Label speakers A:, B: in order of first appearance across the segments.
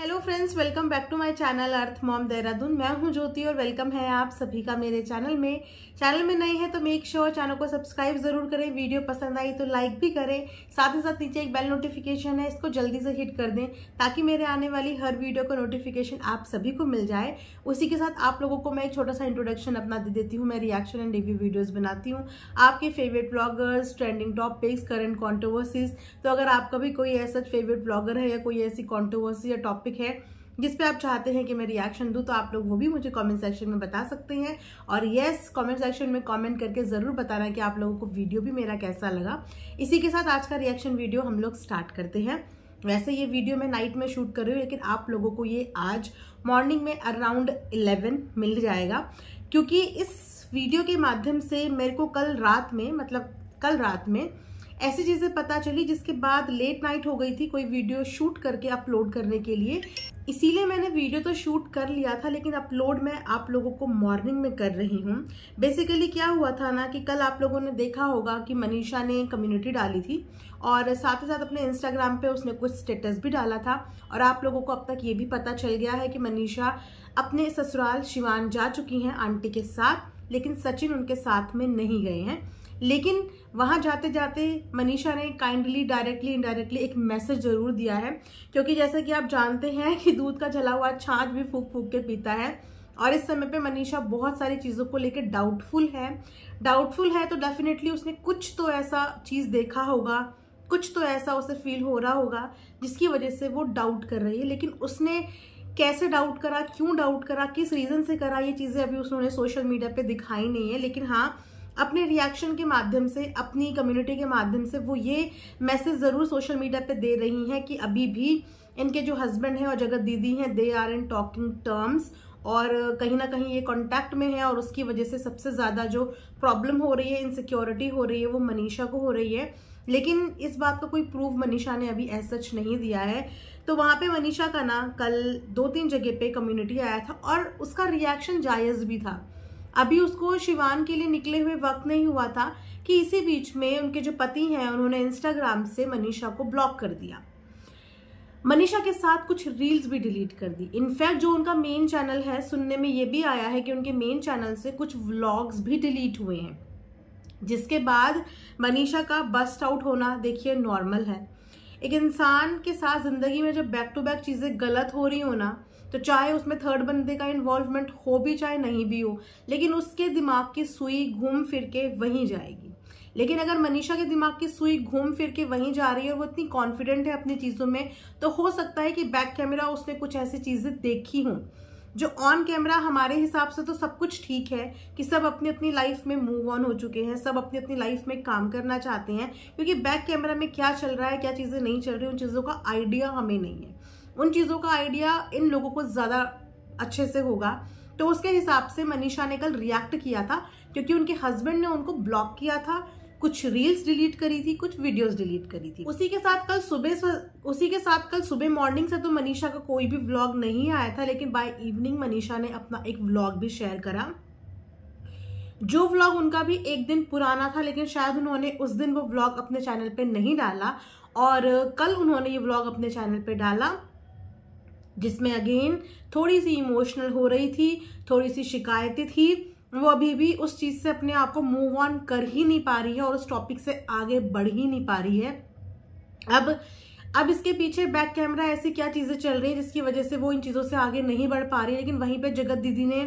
A: hello friends welcome back to my channel Earth Mom Dehradun मैं हूं ज्योति और वेलकम है आप सभी का मेरे चैनल में चैनल में नए हैं तो मेक श्योर चैनल को सब्सक्राइब ज़रूर करें वीडियो पसंद आई तो लाइक भी करें साथ ही साथ नीचे एक बेल नोटिफिकेशन है इसको जल्दी से हिट कर दें ताकि मेरे आने वाली हर वीडियो का नोटिफिकेशन आप सभी को मिल जाए उसी के साथ आप लोगों को मैं एक छोटा सा इंट्रोडक्शन अपना दे देती हूँ मैं रिएक्शन एंड रिव्यू वीडियोज़ बनाती हूँ आपके favourite bloggers trending topics current controversies तो अगर आपका भी कोई ऐसा फेवरेट ब्लॉगर है या कोई ऐसी कॉन्ट्रोवर्सी या टॉपिक टॉपिक है जिस पे आप चाहते हैं कि मैं रिएक्शन दूं तो आप लोग वो भी मुझे कमेंट सेक्शन में बता सकते हैं और यस कमेंट सेक्शन में कमेंट करके ज़रूर बताना कि आप लोगों को वीडियो भी मेरा कैसा लगा इसी के साथ आज का रिएक्शन वीडियो हम लोग स्टार्ट करते हैं वैसे ये वीडियो मैं नाइट में शूट कर रही हूँ लेकिन आप लोगों को ये आज मॉर्निंग में अराउंड इलेवन मिल जाएगा क्योंकि इस वीडियो के माध्यम से मेरे को कल रात में मतलब कल रात में ऐसी चीज़ें पता चली जिसके बाद लेट नाइट हो गई थी कोई वीडियो शूट करके अपलोड करने के लिए इसीलिए मैंने वीडियो तो शूट कर लिया था लेकिन अपलोड मैं आप लोगों को मॉर्निंग में कर रही हूँ बेसिकली क्या हुआ था ना कि कल आप लोगों ने देखा होगा कि मनीषा ने कम्युनिटी डाली थी और साथ ही साथ अपने इंस्टाग्राम पे उसने कुछ स्टेटस भी डाला था और आप लोगों को अब तक ये भी पता चल गया है कि मनीषा अपने ससुराल शिवान जा चुकी हैं आंटी के साथ लेकिन सचिन उनके साथ में नहीं गए हैं लेकिन वहाँ जाते जाते मनीषा ने काइंडली डायरेक्टली इनडायरेक्टली एक मैसेज ज़रूर दिया है क्योंकि जैसा कि आप जानते हैं कि दूध का जला हुआ छाछ भी फूक फूक के पीता है और इस समय पे मनीषा बहुत सारी चीज़ों को लेकर डाउटफुल है डाउटफुल है तो डेफिनेटली उसने कुछ तो ऐसा चीज़ देखा होगा कुछ तो ऐसा उसे फील हो रहा होगा जिसकी वजह से वो डाउट कर रही है लेकिन उसने कैसे डाउट करा क्यों डाउट करा किस रीज़न से करा ये चीज़ें अभी उसने सोशल मीडिया पे दिखाई नहीं है लेकिन हाँ अपने रिएक्शन के माध्यम से अपनी कम्युनिटी के माध्यम से वो ये मैसेज ज़रूर सोशल मीडिया पे दे रही हैं कि अभी भी इनके जो हस्बैंड हैं और जगत दीदी हैं they are in talking terms और कहीं ना कहीं ये कॉन्टैक्ट में है और उसकी वजह से सबसे ज़्यादा जो प्रॉब्लम हो रही है इनसिक्योरिटी हो रही है वो मनीषा को हो रही है लेकिन इस बात का कोई प्रूफ मनीषा ने अभी एज सच नहीं दिया है तो वहाँ पे मनीषा का ना कल दो तीन जगह पे कम्युनिटी आया था और उसका रिएक्शन जायज़ भी था अभी उसको शिवान के लिए निकले हुए वक्त नहीं हुआ था कि इसी बीच में उनके जो पति हैं उन्होंने इंस्टाग्राम से मनीषा को ब्लॉक कर दिया मनीषा के साथ कुछ रील्स भी डिलीट कर दी इनफैक्ट जो उनका मेन चैनल है सुनने में ये भी आया है कि उनके मेन चैनल से कुछ व्लॉग्स भी डिलीट हुए हैं जिसके बाद मनीषा का बस्ट आउट होना देखिए नॉर्मल है एक इंसान के साथ ज़िंदगी में जब बैक टू बैक चीज़ें गलत हो रही हो ना तो चाहे उसमें थर्ड बंदे का इन्वॉल्वमेंट हो भी चाहे नहीं भी हो लेकिन उसके दिमाग की सुई घूम फिर के वहीं जाएगी लेकिन अगर मनीषा के दिमाग की सुई घूम फिर के वहीं जा रही है और वो इतनी कॉन्फिडेंट है अपनी चीज़ों में तो हो सकता है कि बैक कैमरा उसने कुछ ऐसी चीज़ें देखी हों जो ऑन कैमरा हमारे हिसाब से तो सब कुछ ठीक है कि सब अपनी अपनी लाइफ में मूव ऑन हो चुके हैं सब अपनी अपनी लाइफ में काम करना चाहते हैं क्योंकि बैक कैमरा में क्या चल रहा है क्या चीज़ें नहीं चल रही उन चीज़ों का आइडिया हमें नहीं है उन चीज़ों का आइडिया इन लोगों को ज़्यादा अच्छे से होगा तो उसके हिसाब से मनीषा ने कल रिएक्ट किया था क्योंकि उनके हस्बैंड ने उनको ब्लॉक किया था कुछ रील्स डिलीट करी थी कुछ वीडियोस डिलीट करी थी उसी के साथ कल सुबह उसी के साथ कल सुबह मॉर्निंग से तो मनीषा का कोई भी व्लॉग नहीं आया था लेकिन बाय इवनिंग मनीषा ने अपना एक व्लॉग भी शेयर करा जो व्लॉग उनका भी एक दिन पुराना था लेकिन शायद उन्होंने उस दिन वो व्लॉग अपने चैनल पर नहीं डाला और कल उन्होंने ये व्लॉग अपने चैनल पर डाला जिसमें अगेन थोड़ी सी इमोशनल हो रही थी थोड़ी सी शिकायतें थी वो अभी भी उस चीज़ से अपने आप को मूव ऑन कर ही नहीं पा रही है और उस टॉपिक से आगे बढ़ ही नहीं पा रही है अब अब इसके पीछे बैक कैमरा ऐसी क्या चीज़ें चल रही है जिसकी वजह से वो इन चीज़ों से आगे नहीं बढ़ पा रही है लेकिन वहीं पर जगत दीदी ने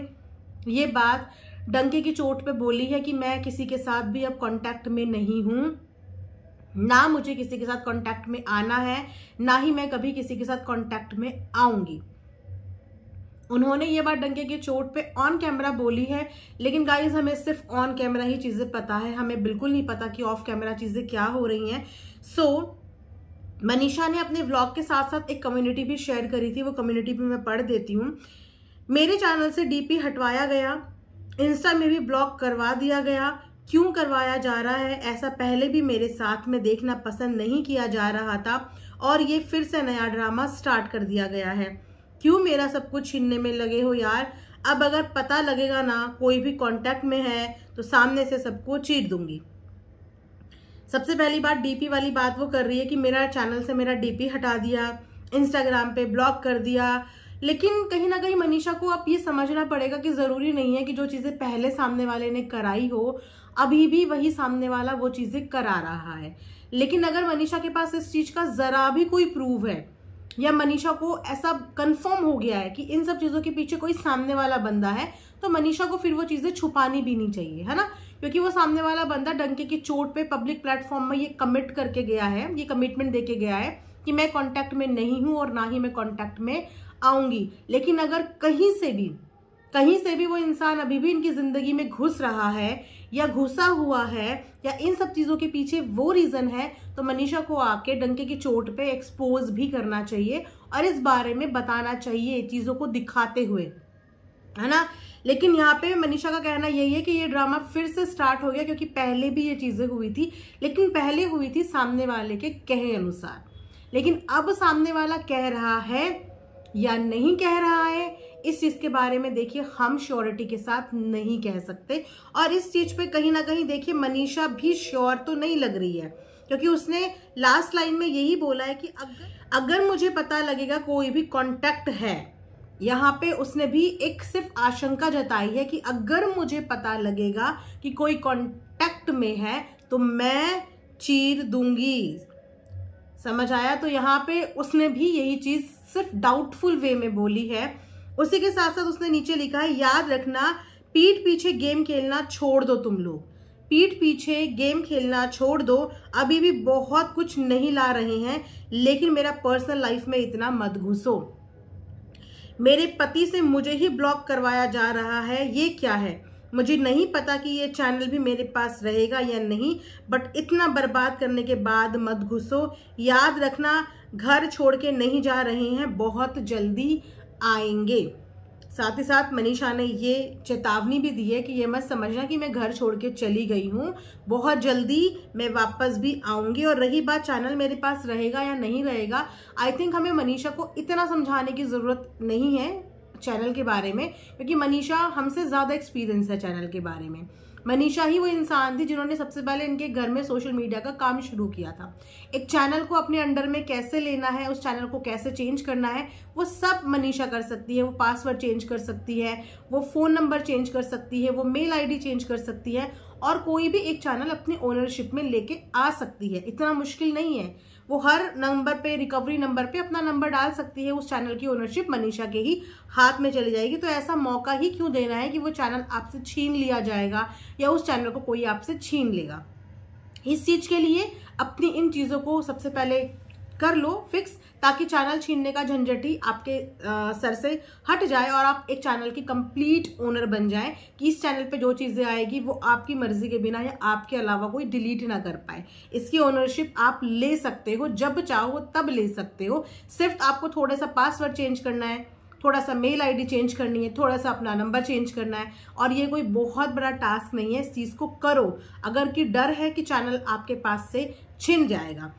A: ये बात डंके की चोट पे बोली है कि मैं किसी के साथ भी अब कांटेक्ट में नहीं हूँ ना मुझे किसी के साथ कांटेक्ट में आना है ना ही मैं कभी किसी के साथ कांटेक्ट में आऊंगी उन्होंने ये बात डंके की चोट पे ऑन कैमरा बोली है लेकिन गाइज हमें सिर्फ ऑन कैमरा ही चीज़ें पता है हमें बिल्कुल नहीं पता कि ऑफ कैमरा चीज़ें क्या हो रही हैं सो so, मनीषा ने अपने व्लॉग के साथ साथ एक कम्युनिटी भी शेयर करी थी वो कम्युनिटी भी मैं पढ़ देती हूँ मेरे चैनल से डीपी हटवाया गया इंस्टा में भी ब्लॉक करवा दिया गया क्यों करवाया जा रहा है ऐसा पहले भी मेरे साथ में देखना पसंद नहीं किया जा रहा था और ये फिर से नया ड्रामा स्टार्ट कर दिया गया है क्यों मेरा सब कुछ छीनने में लगे हो यार अब अगर पता लगेगा ना कोई भी कांटेक्ट में है तो सामने से सबको चीट दूंगी सबसे पहली बात डीपी वाली बात वो कर रही है कि मेरा चैनल से मेरा डीपी हटा दिया इंस्टाग्राम पे ब्लॉक कर दिया लेकिन कहीं ना कहीं मनीषा को अब ये समझना पड़ेगा कि ज़रूरी नहीं है कि जो चीज़ें पहले सामने वाले ने कराई हो अभी भी वही सामने वाला वो चीज़ें करा रहा है लेकिन अगर मनीषा के पास इस चीज़ का ज़रा भी कोई प्रूव है या मनीषा को ऐसा कंफर्म हो गया है कि इन सब चीज़ों के पीछे कोई सामने वाला बंदा है तो मनीषा को फिर वो चीज़ें छुपानी भी नहीं चाहिए है ना क्योंकि वो सामने वाला बंदा डंके की चोट पे पब्लिक प्लेटफॉर्म में ये कमिट करके गया है ये कमिटमेंट दे के गया है कि मैं कॉन्टैक्ट में नहीं हूँ और ना ही मैं कॉन्टैक्ट में आऊँगी लेकिन अगर कहीं से भी कहीं से भी वो इंसान अभी भी इनकी ज़िंदगी में घुस रहा है या घुसा हुआ है या इन सब चीज़ों के पीछे वो रीज़न है तो मनीषा को आके डंके की चोट पे एक्सपोज भी करना चाहिए और इस बारे में बताना चाहिए चीज़ों को दिखाते हुए है ना लेकिन यहाँ पे मनीषा का कहना यही है कि ये ड्रामा फिर से स्टार्ट हो गया क्योंकि पहले भी ये चीज़ें हुई थी लेकिन पहले हुई थी सामने वाले के कहे अनुसार लेकिन अब सामने वाला कह रहा है या नहीं कह रहा है इस चीज़ के बारे में देखिए हम श्योरिटी के साथ नहीं कह सकते और इस चीज़ पे कहीं ना कहीं देखिए मनीषा भी श्योर तो नहीं लग रही है क्योंकि उसने लास्ट लाइन में यही बोला है कि अगर अगर मुझे पता लगेगा कोई भी कॉन्टैक्ट है यहाँ पे उसने भी एक सिर्फ आशंका जताई है कि अगर मुझे पता लगेगा कि कोई कॉन्टैक्ट में है तो मैं चीर दूंगी समझ आया तो यहाँ पे उसने भी यही चीज़ सिर्फ डाउटफुल वे में बोली है उसी के साथ साथ उसने नीचे लिखा है याद रखना पीठ पीछे गेम खेलना छोड़ दो तुम लोग पीठ पीछे गेम खेलना छोड़ दो अभी भी बहुत कुछ नहीं ला रहे हैं लेकिन मेरा पर्सनल लाइफ में इतना मत घुसो मेरे पति से मुझे ही ब्लॉक करवाया जा रहा है ये क्या है मुझे नहीं पता कि ये चैनल भी मेरे पास रहेगा या नहीं बट इतना बर्बाद करने के बाद मत घुसो याद रखना घर छोड़ के नहीं जा रहे हैं बहुत जल्दी आएंगे साथ ही साथ मनीषा ने ये चेतावनी भी दी है कि ये मत समझना कि मैं घर छोड़ के चली गई हूँ बहुत जल्दी मैं वापस भी आऊँगी और रही बात चैनल मेरे पास रहेगा या नहीं रहेगा आई थिंक हमें मनीषा को इतना समझाने की ज़रूरत नहीं है चैनल के बारे में क्योंकि मनीषा हमसे ज़्यादा एक्सपीरियंस है चैनल के बारे में मनीषा ही वो इंसान थी जिन्होंने सबसे पहले इनके घर में सोशल मीडिया का काम शुरू किया था एक चैनल को अपने अंडर में कैसे लेना है उस चैनल को कैसे चेंज करना है वो सब मनीषा कर सकती है वो पासवर्ड चेंज कर सकती है वो फ़ोन नंबर चेंज कर सकती है वो मेल आईडी चेंज कर सकती है और कोई भी एक चैनल अपनी ओनरशिप में लेके आ सकती है इतना मुश्किल नहीं है वो हर नंबर पे रिकवरी नंबर पे अपना नंबर डाल सकती है उस चैनल की ओनरशिप मनीषा के ही हाथ में चली जाएगी तो ऐसा मौका ही क्यों देना है कि वो चैनल आपसे छीन लिया जाएगा या उस चैनल को कोई आपसे छीन लेगा इस चीज़ के लिए अपनी इन चीज़ों को सबसे पहले कर लो फिक्स ताकि चैनल छीनने का झंझट ही आपके आ, सर से हट जाए और आप एक चैनल की कंप्लीट ओनर बन जाए कि इस चैनल पे जो चीज़ें आएगी वो आपकी मर्जी के बिना या आपके अलावा कोई डिलीट ना कर पाए इसकी ओनरशिप आप ले सकते हो जब चाहो तब ले सकते हो सिर्फ आपको थोड़ा सा पासवर्ड चेंज करना है थोड़ा सा मेल आईडी चेंज करनी है थोड़ा सा अपना नंबर चेंज करना है और ये कोई बहुत बड़ा टास्क नहीं है इस चीज़ को करो अगर कि डर है कि चैनल आपके पास से छिन जाएगा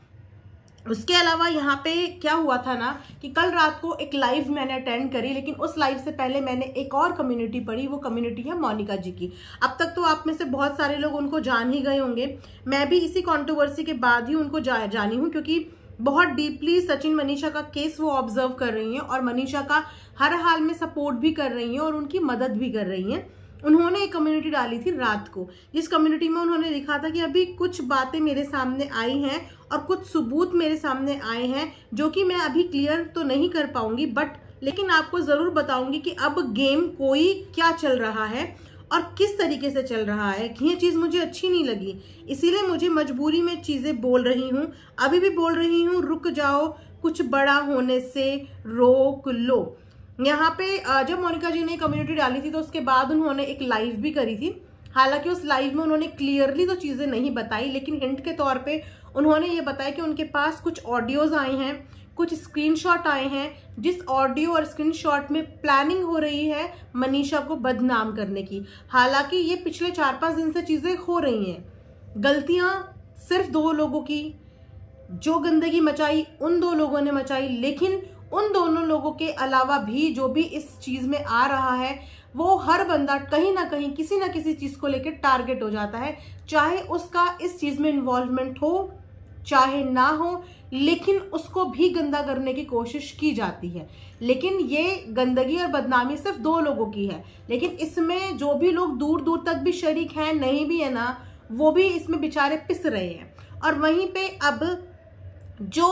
A: उसके अलावा यहाँ पे क्या हुआ था ना कि कल रात को एक लाइव मैंने अटेंड करी लेकिन उस लाइव से पहले मैंने एक और कम्युनिटी पढ़ी वो कम्युनिटी है मोनिका जी की अब तक तो आप में से बहुत सारे लोग उनको जान ही गए होंगे मैं भी इसी कॉन्ट्रोवर्सी के बाद ही उनको जा, जानी हूँ क्योंकि बहुत डीपली सचिन मनीषा का केस वो ऑब्जर्व कर रही हैं और मनीषा का हर हाल में सपोर्ट भी कर रही हैं और उनकी मदद भी कर रही हैं उन्होंने एक कम्युनिटी डाली थी रात को जिस कम्युनिटी में उन्होंने लिखा था कि अभी कुछ बातें मेरे सामने आई हैं और कुछ सबूत मेरे सामने आए हैं जो कि मैं अभी क्लियर तो नहीं कर पाऊंगी बट लेकिन आपको ज़रूर बताऊंगी कि अब गेम कोई क्या चल रहा है और किस तरीके से चल रहा है ये चीज़ मुझे अच्छी नहीं लगी इसीलिए मुझे मजबूरी में चीज़ें बोल रही हूँ अभी भी बोल रही हूँ रुक जाओ कुछ बड़ा होने से रोक लो यहाँ पे जब मोनिका जी ने कम्युनिटी डाली थी तो उसके बाद उन्होंने एक लाइव भी करी थी हालांकि उस लाइव में उन्होंने क्लियरली तो चीज़ें नहीं बताई लेकिन हिंट के तौर पे उन्होंने ये बताया कि उनके पास कुछ ऑडियोज़ आए हैं कुछ स्क्रीनशॉट आए हैं जिस ऑडियो और स्क्रीनशॉट में प्लानिंग हो रही है मनीषा को बदनाम करने की हालांकि ये पिछले चार पाँच दिन से चीज़ें हो रही हैं गलतियाँ सिर्फ दो लोगों की जो गंदगी मचाई उन दो लोगों ने मचाई लेकिन उन दोनों लोगों के अलावा भी जो भी इस चीज़ में आ रहा है वो हर बंदा कहीं ना कहीं किसी ना किसी चीज़ को लेकर टारगेट हो जाता है चाहे उसका इस चीज़ में इन्वॉल्वमेंट हो चाहे ना हो लेकिन उसको भी गंदा करने की कोशिश की जाती है लेकिन ये गंदगी और बदनामी सिर्फ दो लोगों की है लेकिन इसमें जो भी लोग दूर दूर तक भी शरीक हैं नहीं भी है ना वो भी इसमें बेचारे पिस रहे हैं और वहीं पे अब जो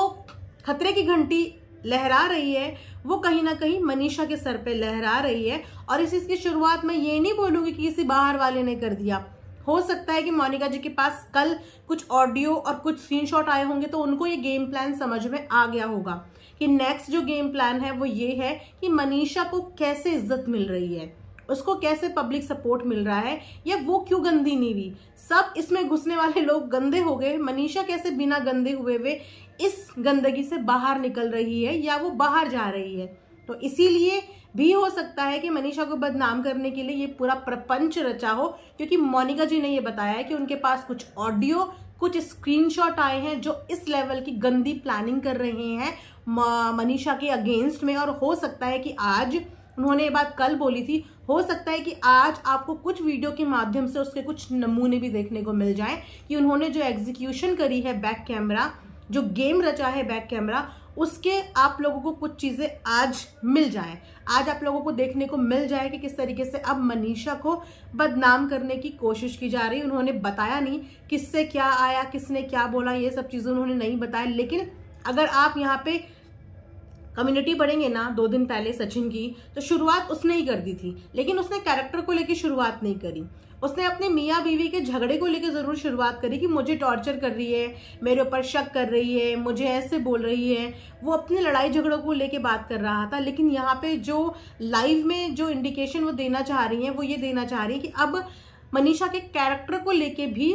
A: खतरे की घंटी लहरा रही है वो कहीं ना कहीं मनीषा के सर पे लहरा रही है और इस चीज़ की शुरुआत मैं ये नहीं बोलूँगी कि किसी बाहर वाले ने कर दिया हो सकता है कि मोनिका जी के पास कल कुछ ऑडियो और कुछ स्क्रीनशॉट आए होंगे तो उनको ये गेम प्लान समझ में आ गया होगा कि नेक्स्ट जो गेम प्लान है वो ये है कि मनीषा को कैसे इज्जत मिल रही है उसको कैसे पब्लिक सपोर्ट मिल रहा है या वो क्यों गंदी नहीं हुई सब इसमें घुसने वाले लोग गंदे हो गए मनीषा कैसे बिना गंदे हुए हुए इस गंदगी से बाहर निकल रही है या वो बाहर जा रही है तो इसीलिए भी हो सकता है कि मनीषा को बदनाम करने के लिए ये पूरा प्रपंच रचा हो क्योंकि मोनिका जी ने ये बताया है कि उनके पास कुछ ऑडियो कुछ स्क्रीनशॉट आए हैं जो इस लेवल की गंदी प्लानिंग कर रहे हैं मनीषा के अगेंस्ट में और हो सकता है कि आज उन्होंने ये बात कल बोली थी हो सकता है कि आज आपको कुछ वीडियो के माध्यम से उसके कुछ नमूने भी देखने को मिल जाए कि उन्होंने जो एग्जीक्यूशन करी है बैक कैमरा जो गेम रचा है बैक कैमरा उसके आप लोगों को कुछ चीज़ें आज मिल जाएं आज आप लोगों को देखने को मिल जाए कि किस तरीके से अब मनीषा को बदनाम करने की कोशिश की जा रही उन्होंने बताया नहीं किससे क्या आया किसने क्या बोला ये सब चीज़ें उन्होंने नहीं बताया लेकिन अगर आप यहाँ पे कम्युनिटी पढ़ेंगे ना दो दिन पहले सचिन की तो शुरुआत उसने ही कर दी थी लेकिन उसने कैरेक्टर को लेकर शुरुआत नहीं करी उसने अपने मियाँ बीवी के झगड़े को लेकर ज़रूर शुरुआत करी कि मुझे टॉर्चर कर रही है मेरे ऊपर शक कर रही है मुझे ऐसे बोल रही है वो अपने लड़ाई झगड़ों को लेकर बात कर रहा था लेकिन यहाँ पे जो लाइव में जो इंडिकेशन वो देना चाह रही हैं वो ये देना चाह रही है कि अब मनीषा के कैरेक्टर को लेके भी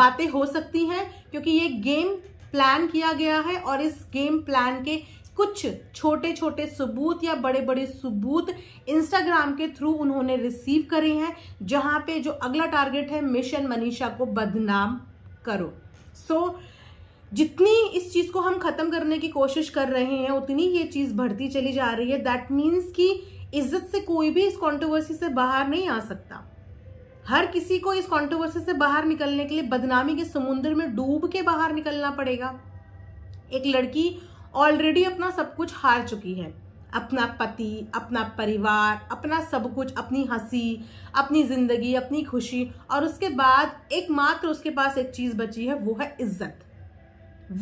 A: बातें हो सकती हैं क्योंकि ये गेम प्लान किया गया है और इस गेम प्लान के कुछ छोटे छोटे सबूत या बड़े बड़े सबूत इंस्टाग्राम के थ्रू उन्होंने रिसीव करे हैं जहां पे जो अगला टारगेट है मिशन मनीषा को बदनाम करो सो so, जितनी इस चीज़ को हम ख़त्म करने की कोशिश कर रहे हैं उतनी ये चीज़ बढ़ती चली जा रही है दैट मीन्स कि इज्जत से कोई भी इस कॉन्ट्रोवर्सी से बाहर नहीं आ सकता हर किसी को इस कॉन्ट्रोवर्सी से बाहर निकलने के लिए बदनामी के समुन्द्र में डूब के बाहर निकलना पड़ेगा एक लड़की ऑलरेडी अपना सब कुछ हार चुकी है अपना पति अपना परिवार अपना सब कुछ अपनी हंसी अपनी ज़िंदगी अपनी खुशी और उसके बाद एक मात्र उसके पास एक चीज़ बची है वो है इज्जत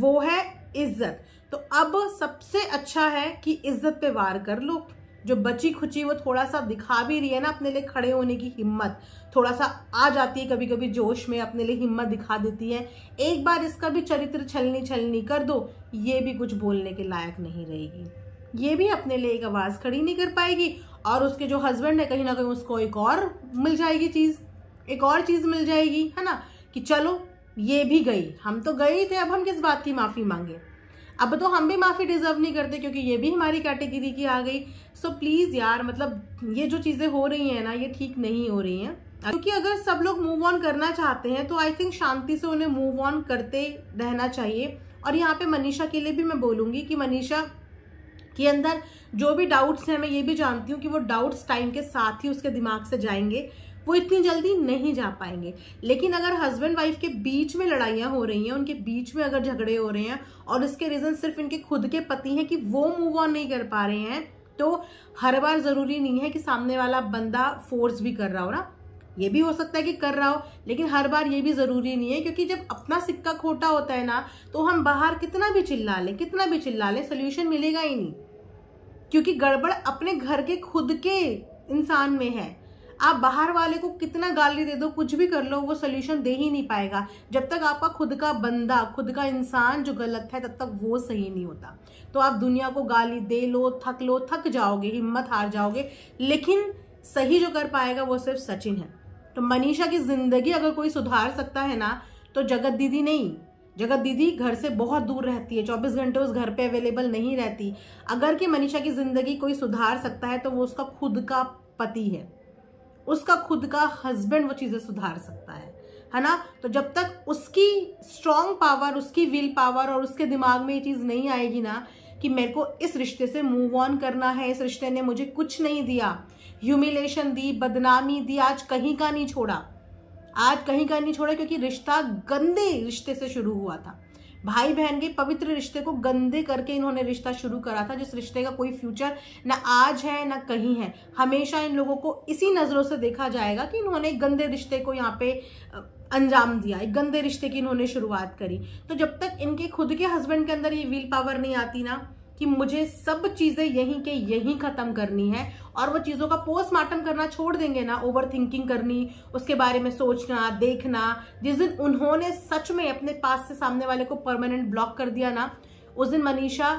A: वो है इज्जत तो अब सबसे अच्छा है कि इज्जत पे वार कर लो जो बची खुची वो थोड़ा सा दिखा भी रही है ना अपने लिए खड़े होने की हिम्मत थोड़ा सा आ जाती है कभी कभी जोश में अपने लिए हिम्मत दिखा देती है एक बार इसका भी चरित्र छलनी छलनी कर दो ये भी कुछ बोलने के लायक नहीं रहेगी ये भी अपने लिए एक आवाज़ खड़ी नहीं कर पाएगी और उसके जो हस्बैंड है कहीं ना कहीं उसको एक और मिल जाएगी चीज़ एक और चीज़ मिल जाएगी है ना कि चलो ये भी गई हम तो गए थे अब हम किस बात की माफ़ी मांगे अब तो हम भी माफ़ी डिज़र्व नहीं करते क्योंकि ये भी हमारी कैटेगरी की आ गई सो so, प्लीज़ यार मतलब ये जो चीज़ें हो रही हैं ना ये ठीक नहीं हो रही हैं क्योंकि अगर सब लोग मूव ऑन करना चाहते हैं तो आई थिंक शांति से उन्हें मूव ऑन करते रहना चाहिए और यहाँ पे मनीषा के लिए भी मैं बोलूँगी कि मनीषा के अंदर जो भी डाउट्स हैं मैं ये भी जानती हूँ कि वो डाउट्स टाइम के साथ ही उसके दिमाग से जाएंगे वो इतनी जल्दी नहीं जा पाएंगे लेकिन अगर हस्बैंड वाइफ के बीच में लड़ाइयाँ हो रही हैं उनके बीच में अगर झगड़े हो रहे हैं और इसके रीज़न सिर्फ इनके खुद के पति हैं कि वो मूव ऑन नहीं कर पा रहे हैं तो हर बार ज़रूरी नहीं है कि सामने वाला बंदा फोर्स भी कर रहा हो ना ये भी हो सकता है कि कर रहा हो लेकिन हर बार ये भी ज़रूरी नहीं है क्योंकि जब अपना सिक्का खोटा होता है ना तो हम बाहर कितना भी चिल्ला लें कितना भी चिल्ला लें सोल्यूशन मिलेगा ही नहीं क्योंकि गड़बड़ अपने घर के खुद के इंसान में है आप बाहर वाले को कितना गाली दे दो कुछ भी कर लो वो सोल्यूशन दे ही नहीं पाएगा जब तक आपका खुद का बंदा खुद का इंसान जो गलत है तब तक वो सही नहीं होता तो आप दुनिया को गाली दे लो थक लो थक जाओगे हिम्मत हार जाओगे लेकिन सही जो कर पाएगा वो सिर्फ सचिन है तो मनीषा की जिंदगी अगर कोई सुधार सकता है ना तो जगत दीदी नहीं जगत दीदी घर से बहुत दूर रहती है चौबीस घंटे उस घर पे अवेलेबल नहीं रहती अगर कि मनीषा की जिंदगी कोई सुधार सकता है तो वो उसका खुद का पति है उसका खुद का हस्बैंड वो चीज़ें सुधार सकता है है ना तो जब तक उसकी स्ट्रांग पावर उसकी विल पावर और उसके दिमाग में ये चीज़ नहीं आएगी ना कि मेरे को इस रिश्ते से मूव ऑन करना है इस रिश्ते ने मुझे कुछ नहीं दिया ह्यूमिलेशन दी बदनामी दी आज कहीं का नहीं छोड़ा आज कहीं का नहीं छोड़ा क्योंकि रिश्ता गंदे रिश्ते से शुरू हुआ था भाई बहन के पवित्र रिश्ते को गंदे करके इन्होंने रिश्ता शुरू करा था जिस रिश्ते का कोई फ्यूचर ना आज है ना कहीं है हमेशा इन लोगों को इसी नज़रों से देखा जाएगा कि इन्होंने गंदे रिश्ते को यहाँ पे अंजाम दिया एक गंदे रिश्ते की इन्होंने शुरुआत करी तो जब तक इनके खुद के हस्बैंड के अंदर ये व्हील पावर नहीं आती ना कि मुझे सब चीजें यहीं के यहीं खत्म करनी है और वो चीजों का पोस्टमार्टम करना छोड़ देंगे ना ओवर थिंकिंग करनी उसके बारे में सोचना देखना जिस दिन उन्होंने सच में अपने पास से सामने वाले को परमानेंट ब्लॉक कर दिया ना उस दिन मनीषा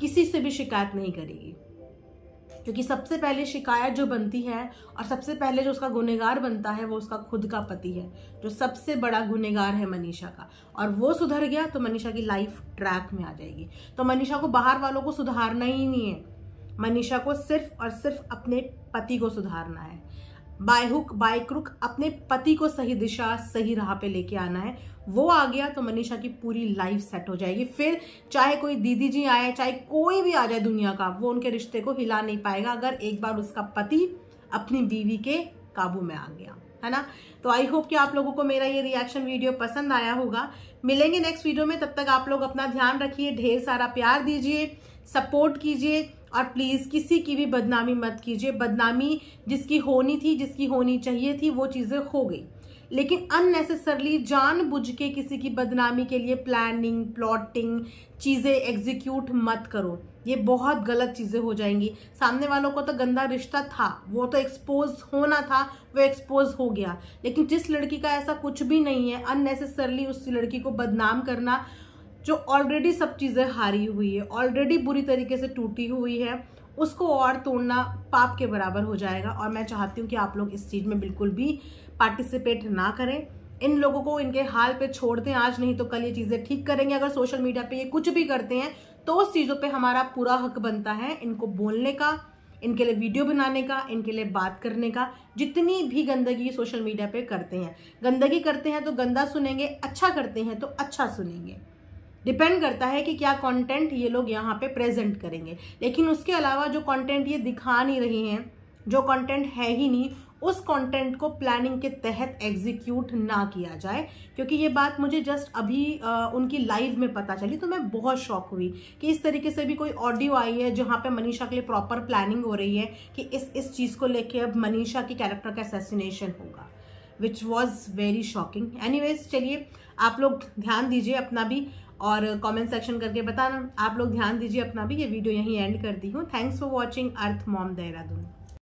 A: किसी से भी शिकायत नहीं करेगी क्योंकि सबसे पहले शिकायत जो बनती है और सबसे पहले जो उसका गुनेगार बनता है वो उसका खुद का पति है जो सबसे बड़ा गुनेगार है मनीषा का और वो सुधर गया तो मनीषा की लाइफ ट्रैक में आ जाएगी तो मनीषा को बाहर वालों को सुधारना ही नहीं है मनीषा को सिर्फ और सिर्फ अपने पति को सुधारना है बाय हुक बाय क्रुक अपने पति को सही दिशा सही राह पे लेके आना है वो आ गया तो मनीषा की पूरी लाइफ सेट हो जाएगी फिर चाहे कोई दीदी जी आए चाहे कोई भी आ जाए दुनिया का वो उनके रिश्ते को हिला नहीं पाएगा अगर एक बार उसका पति अपनी बीवी के काबू में आ गया है ना तो आई होप कि आप लोगों को मेरा ये रिएक्शन वीडियो पसंद आया होगा मिलेंगे नेक्स्ट वीडियो में तब तक आप लोग अपना ध्यान रखिए ढेर सारा प्यार दीजिए सपोर्ट कीजिए और प्लीज़ किसी की भी बदनामी मत कीजिए बदनामी जिसकी होनी थी जिसकी होनी चाहिए थी वो चीज़ें हो गई लेकिन अननेसेसरली जानबूझ के किसी की बदनामी के लिए प्लानिंग प्लॉटिंग चीज़ें एग्जीक्यूट मत करो ये बहुत गलत चीज़ें हो जाएंगी सामने वालों को तो गंदा रिश्ता था वो तो एक्सपोज होना था वो एक्सपोज हो गया लेकिन जिस लड़की का ऐसा कुछ भी नहीं है अननेसेसरली उस लड़की को बदनाम करना जो ऑलरेडी सब चीज़ें हारी हुई है ऑलरेडी बुरी तरीके से टूटी हुई है उसको और तोड़ना पाप के बराबर हो जाएगा और मैं चाहती हूँ कि आप लोग इस चीज़ में बिल्कुल भी पार्टिसिपेट ना करें इन लोगों को इनके हाल पे छोड़ दें आज नहीं तो कल ये चीज़ें ठीक करेंगे अगर सोशल मीडिया पे ये कुछ भी करते हैं तो उस चीज़ों पे हमारा पूरा हक बनता है इनको बोलने का इनके लिए वीडियो बनाने का इनके लिए बात करने का जितनी भी गंदगी सोशल मीडिया पे करते हैं गंदगी करते हैं तो गंदा सुनेंगे अच्छा करते हैं तो अच्छा सुनेंगे डिपेंड करता है कि क्या कंटेंट ये लोग यहाँ पे प्रेजेंट करेंगे लेकिन उसके अलावा जो कंटेंट ये दिखा नहीं रहे हैं जो कंटेंट है ही नहीं उस कंटेंट को प्लानिंग के तहत एग्जीक्यूट ना किया जाए क्योंकि ये बात मुझे जस्ट अभी आ, उनकी लाइव में पता चली तो मैं बहुत शॉक हुई कि इस तरीके से भी कोई ऑडियो आई है जहाँ पे मनीषा के लिए प्रॉपर प्लानिंग हो रही है कि इस इस चीज़ को लेके अब मनीषा की कैरेक्टर का असेसिनेशन होगा which was very shocking any चलिए आप लोग ध्यान दीजिए अपना भी और कमेंट सेक्शन करके बताना आप लोग ध्यान दीजिए अपना भी ये वीडियो यहीं एंड करती हूँ thanks for watching Earth Mom Dehradun